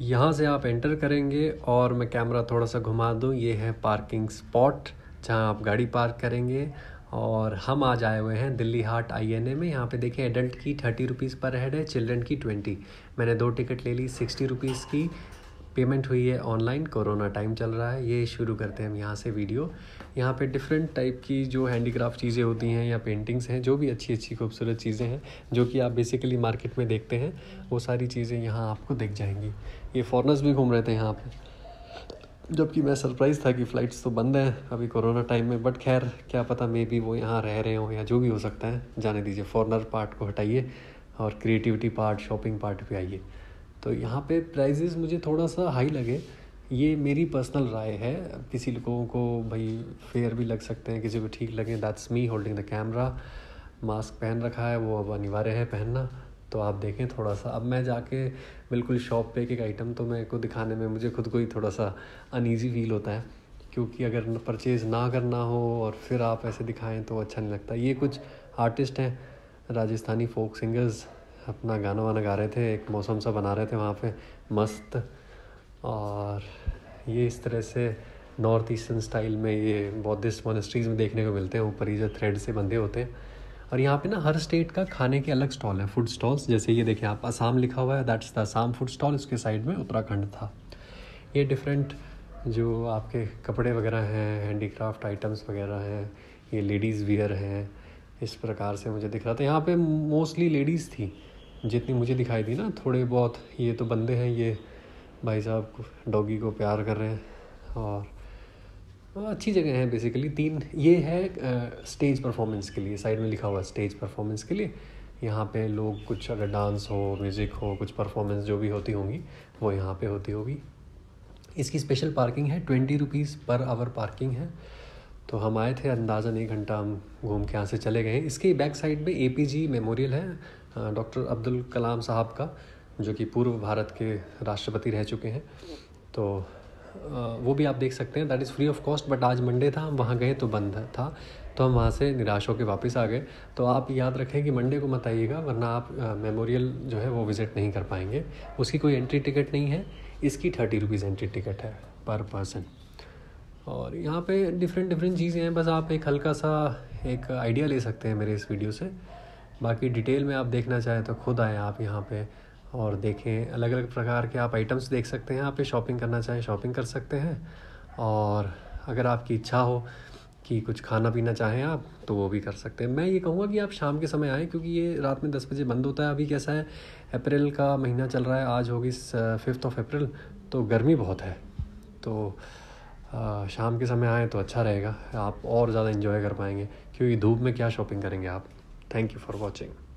यहाँ से आप एंटर करेंगे और मैं कैमरा थोड़ा सा घुमा दूँ ये है पार्किंग स्पॉट जहाँ आप गाड़ी पार्क करेंगे और हम आज आए हुए हैं दिल्ली हाट आईएनए में यहाँ पे देखें एडल्ट की थर्टी रुपीज़ पर हेड है चिल्ड्रन की ट्वेंटी मैंने दो टिकट ले ली सिक्सटी रुपीज़ की पेमेंट हुई है ऑनलाइन कोरोना टाइम चल रहा है ये शुरू करते हैं हम यहाँ से वीडियो यहाँ पे डिफरेंट टाइप की जो हैंडीक्राफ्ट चीज़ें होती हैं या पेंटिंग्स हैं जो भी अच्छी अच्छी खूबसूरत चीज़ें हैं जो कि आप बेसिकली मार्केट में देखते हैं वो सारी चीज़ें यहाँ आपको दिख जाएंगी ये फॉरनर्स भी घूम रहे थे यहाँ पर जबकि मैं सरप्राइज़ था कि फ़्लाइट्स तो बंद हैं अभी कोरोना टाइम में बट खैर क्या पता मे बी वो यहाँ रह रहे हों या जो भी हो सकता है जाने दीजिए फॉरनर पार्ट को हटाइए और क्रिएटिविटी पार्ट शॉपिंग पार्ट पे आइए तो यहाँ पे प्राइजेस मुझे थोड़ा सा हाई लगे ये मेरी पर्सनल राय है किसी लोगों को भाई फेयर भी लग सकते हैं किसी को ठीक लगे that's me holding the camera mask पहन रखा है वो अब अनिवार्य है पहनना तो आप देखें थोड़ा सा अब मैं जाके बिल्कुल शॉप पे एक एक आइटम तो मेरे को दिखाने में मुझे खुद को ही थोड़ा सा अनईजी फील होता है क्योंकि अगर परचेज़ ना करना हो और फिर आप ऐसे दिखाएं तो अच्छा नहीं लगता ये कुछ आर्टिस्ट हैं राजस्थानी फोक सिंगर्स अपना गाना वाना गा रहे थे एक मौसम सा बना रहे थे वहाँ पे मस्त और ये इस तरह से नॉर्थ ईस्टर्न स्टाइल में ये बौद्धिस्ट मोनेस्ट्रीज़ में देखने को मिलते हैं ऊपर ही जो थ्रेड से बंधे होते हैं और यहाँ पे ना हर स्टेट का खाने के अलग स्टॉल है फूड स्टॉल्स जैसे ये देखें आप आसाम लिखा हुआ है that's the Assam food stall उसके साइड में उत्तराखंड था ये डिफरेंट जो आपके कपड़े वगैरह हैं हैंडीक्राफ्ट आइटम्स वगैरह हैं ये लेडीज़ वियर हैं इस प्रकार से मुझे दिख रहा था यहाँ पे मोस्टली लेडीज़ थी जितनी मुझे दिखाई दी ना थोड़े बहुत ये तो बंदे हैं ये भाई साहब डॉगी को प्यार कर रहे हैं और अच्छी जगह है बेसिकली तीन ये है स्टेज परफॉर्मेंस के लिए साइड में लिखा हुआ स्टेज परफॉर्मेंस के लिए यहाँ पे लोग कुछ अगर डांस हो म्यूज़िक हो कुछ परफॉर्मेंस जो भी होती होंगी वो यहाँ पे होती होगी इसकी स्पेशल पार्किंग है twenty rupees per hour parking है तो हम आए थे अंदाज़न एक घंटा हम घूम के यहाँ से चले गए इसके बैक साइड में ए मेमोरियल है डॉक्टर अब्दुल कलाम साहब का जो कि पूर्व भारत के राष्ट्रपति रह चुके हैं तो वो भी आप देख सकते हैं that is free of cost but आज मंडे था हम वहाँ गए तो बंद था तो हम वहाँ से निराश होकर वापस आ गए तो आप याद रखें कि मंडे को मत आइएगा वरना आप मेमोरियल जो है वो विज़िट नहीं कर पाएंगे उसकी कोई एंट्री टिकट नहीं है इसकी थर्टी रुपीज़ एंट्री टिकट है पर पर्सन और यहाँ पे डिफरेंट डिफरेंट चीज़ें हैं बस आप एक हल्का सा एक आइडिया ले सकते हैं मेरे इस वीडियो से बाकी डिटेल में आप देखना चाहें तो खुद आएँ आप यहाँ पर और देखें अलग अलग प्रकार के आप आइटम्स देख सकते हैं यहाँ शॉपिंग करना चाहें शॉपिंग कर सकते हैं और अगर आपकी इच्छा हो कि कुछ खाना पीना चाहें आप तो वो भी कर सकते हैं मैं ये कहूँगा कि आप शाम के समय आएँ क्योंकि ये रात में दस बजे बंद होता है अभी कैसा है अप्रैल का महीना चल रहा है आज होगी फिफ्थ ऑफ अप्रैल तो गर्मी बहुत है तो शाम के समय आएँ तो अच्छा रहेगा आप और ज़्यादा इन्जॉय कर पाएंगे क्योंकि धूप में क्या शॉपिंग करेंगे आप थैंक यू फॉर वॉचिंग